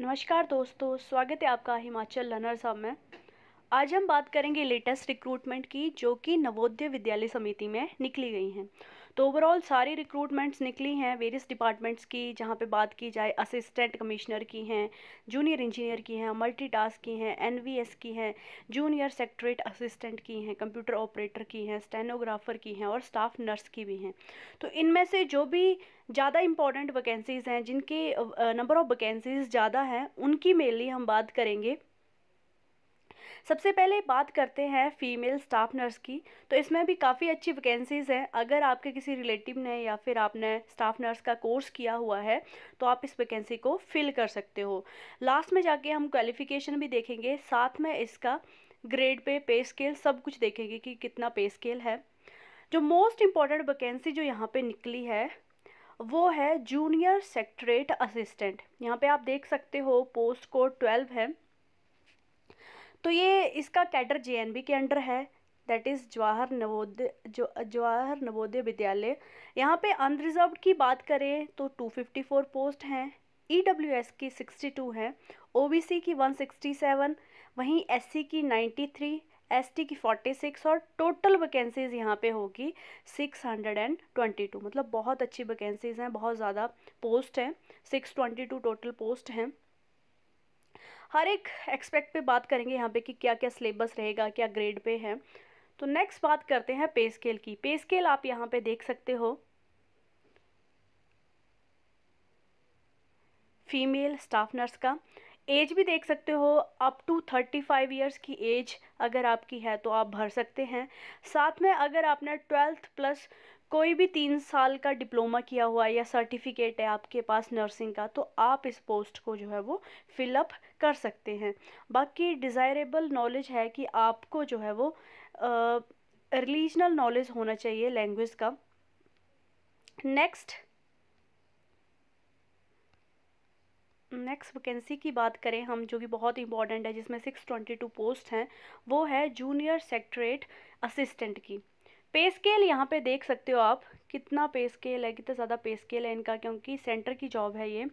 नमस्कार दोस्तों स्वागत है आपका हिमाचल लर्नर्स हब में आज हम बात करेंगे लेटेस्ट रिक्रूटमेंट की जो कि नवोदय विद्यालय समिति में निकली गई हैं तो ओवरऑल सारी रिक्रूटमेंट्स निकली हैं वेरियस डिपार्टमेंट्स की जहाँ पे बात की जाए असिस्टेंट कमिश्नर की हैं जूनियर इंजीनियर की हैं मल्टीटास्क की हैं एनवीएस की हैं जूनियर सेक्रेटरेट असिस्टेंट की हैं कंप्यूटर ऑपरेटर की हैं स्टेनोग्राफर की हैं और स्टाफ नर्स की भी हैं तो इनमें से जो भी ज़्यादा इंपॉर्टेंट वैकेंसीज़ हैं जिनके नंबर ऑफ़ वैकेंसीज़ ज़्यादा हैं उनकी मेनली हम बात करेंगे सबसे पहले बात करते हैं फ़ीमेल स्टाफ नर्स की तो इसमें भी काफ़ी अच्छी वैकेंसीज़ हैं अगर आपके किसी रिलेटिव ने या फिर आपने स्टाफ नर्स का कोर्स किया हुआ है तो आप इस वैकेंसी को फिल कर सकते हो लास्ट में जाके हम क्वालिफ़िकेशन भी देखेंगे साथ में इसका ग्रेड पे पे स्केल सब कुछ देखेंगे कि कितना पे स्केल है जो मोस्ट इम्पॉर्टेंट वैकेंसी जो यहाँ पे निकली है वो है जूनियर सेक्ट्रेट असिस्टेंट यहाँ पे आप देख सकते हो पोस्ट कोड ट्वेल्व है तो ये इसका कैडर जे के अंडर है दैट इज़ जवाहर नवोदय जो जवाहर नवोदय विद्यालय यहाँ पे अनरिजर्व की बात करें तो 254 पोस्ट हैं ई डब्ल्यू एस की 62 हैं ओ बी सी की 167 वहीं एस सी की 93 एस टी की 46 और टोटल वैकेंसीज़ यहाँ पे होगी 622 मतलब बहुत अच्छी वैकेंसीज़ हैं बहुत ज़्यादा पोस्ट हैं 622 टोटल पोस्ट हैं हर एक एक्सपेक्ट पे बात करेंगे यहाँ पे कि क्या क्या सिलेबस रहेगा क्या ग्रेड पे है तो नेक्स्ट बात करते हैं पे स्केल की पे स्केल आप यहाँ पे देख सकते हो फीमेल स्टाफ नर्स का एज भी देख सकते हो up to thirty five years की एज अगर आपकी है तो आप भर सकते हैं साथ में अगर आपने ट्वेल्थ प्लस कोई भी तीन साल का डिप्लोमा किया हुआ या सर्टिफिकेट है आपके पास नर्सिंग का तो आप इस पोस्ट को जो है वो फिलअप कर सकते हैं बाकी डिज़ायरेबल नॉलेज है कि आपको जो है वो रिलीजनल नॉलेज होना चाहिए लैंग्वेज का नेक्स्ट नेक्स्ट वैकेंसी की बात करें हम जो कि बहुत इंपॉर्टेंट है जिसमें सिक्स ट्वेंटी टू पोस्ट हैं वो है जूनियर सेक्ट्रेट असिस्टेंट की पे स्केल यहाँ पे देख सकते हो आप कितना पे स्केल है कितना ज़्यादा पे स्केल है इनका क्योंकि सेंटर की जॉब है ये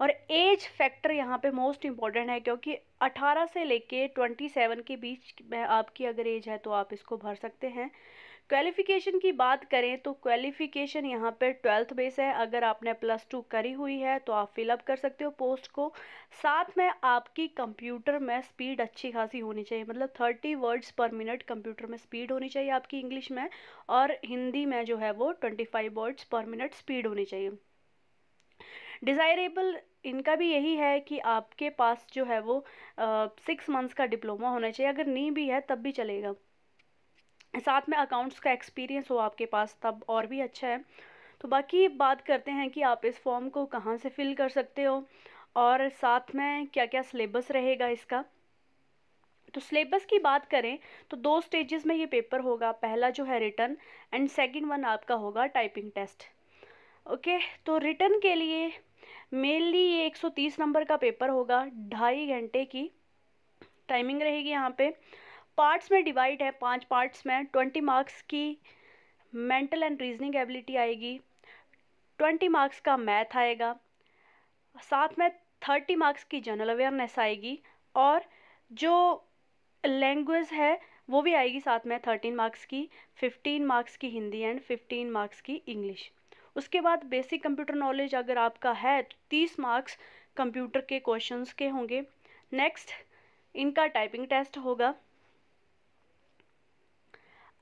और एज फैक्टर यहाँ पे मोस्ट इम्पॉर्टेंट है क्योंकि 18 से लेके 27 के बीच में आपकी अगर एज है तो आप इसको भर सकते हैं क्वालिफ़िकेशन की बात करें तो क्वालिफ़िकेशन यहाँ पे ट्वेल्थ बेस है अगर आपने प्लस टू करी हुई है तो आप फिलअप कर सकते हो पोस्ट को साथ में आपकी कंप्यूटर में स्पीड अच्छी खासी होनी चाहिए मतलब thirty words per minute computer में स्पीड होनी चाहिए आपकी इंग्लिश में और हिंदी में जो है वो twenty five words per minute speed होनी चाहिए डिज़ायरेबल इनका भी यही है कि आपके पास जो है वो सिक्स मंथ्स का डिप्लोमा होना चाहिए अगर नहीं भी है तब भी चलेगा साथ में अकाउंट्स का एक्सपीरियंस हो आपके पास तब और भी अच्छा है तो बाकी बात करते हैं कि आप इस फॉर्म को कहाँ से फिल कर सकते हो और साथ में क्या क्या सिलेबस रहेगा इसका तो सिलेबस की बात करें तो दो स्टेजेस में ये पेपर होगा पहला जो है रिटर्न एंड सेकंड वन आपका होगा टाइपिंग टेस्ट ओके तो रिटर्न के लिए मेनली ये 130 नंबर का पेपर होगा ढाई घंटे की टाइमिंग रहेगी यहाँ पे पार्ट्स में डिवाइड है पांच पार्ट्स में ट्वेंटी मार्क्स की मेंटल एंड रीजनिंग एबिलिटी आएगी ट्वेंटी मार्क्स का मैथ आएगा साथ में थर्टी मार्क्स की जनरल अवेयरनेस आएगी और जो लैंग्वेज है वो भी आएगी साथ में थर्टीन मार्क्स की फिफ्टीन मार्क्स की हिंदी एंड फिफ्टीन मार्क्स की इंग्लिश उसके बाद बेसिक कंप्यूटर नॉलेज अगर आपका है तो तीस मार्क्स कंप्यूटर के क्वेश्चंस के होंगे नेक्स्ट इनका टाइपिंग टेस्ट होगा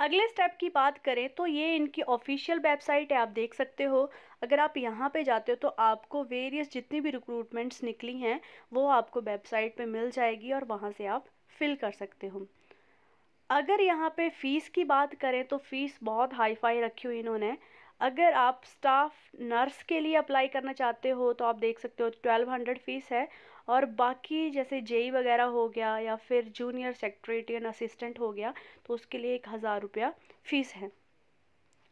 अगले स्टेप की बात करें तो ये इनकी ऑफिशियल वेबसाइट है आप देख सकते हो अगर आप यहाँ पे जाते हो तो आपको वेरियस जितनी भी रिक्रूटमेंट्स निकली हैं वो आपको वेबसाइट पे मिल जाएगी और वहाँ से आप फिल कर सकते हो अगर यहाँ पे फ़ीस की बात करें तो फ़ीस बहुत हाई फाई रखी हुई इन्होंने अगर आप स्टाफ नर्स के लिए अप्लाई करना चाहते हो तो आप देख सकते हो ट्वेल्व हंड्रेड फ़ीस है और बाकी जैसे जेई e वगैरह हो गया या फिर जूनियर सेक्रेटरियन असिस्टेंट हो गया तो उसके लिए एक हज़ार रुपया फ़ीस है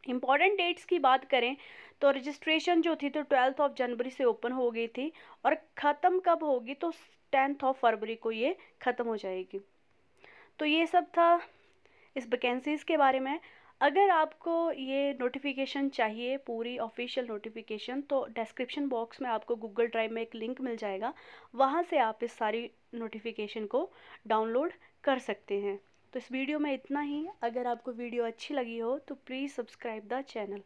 इम्पॉर्टेंट डेट्स की बात करें तो रजिस्ट्रेशन जो थी तो ट्वेल्थ ऑफ जनवरी से ओपन हो गई थी और ख़त्म कब होगी तो टेंथ ऑफ फरवरी को ये ख़त्म हो जाएगी तो ये सब था इस वैकेंसीज़ के बारे में अगर आपको ये नोटिफिकेशन चाहिए पूरी ऑफिशियल नोटिफिकेशन तो डिस्क्रिप्शन बॉक्स में आपको गूगल ड्राइव में एक लिंक मिल जाएगा वहाँ से आप इस सारी नोटिफिकेशन को डाउनलोड कर सकते हैं तो इस वीडियो में इतना ही अगर आपको वीडियो अच्छी लगी हो तो प्लीज़ सब्सक्राइब द चैनल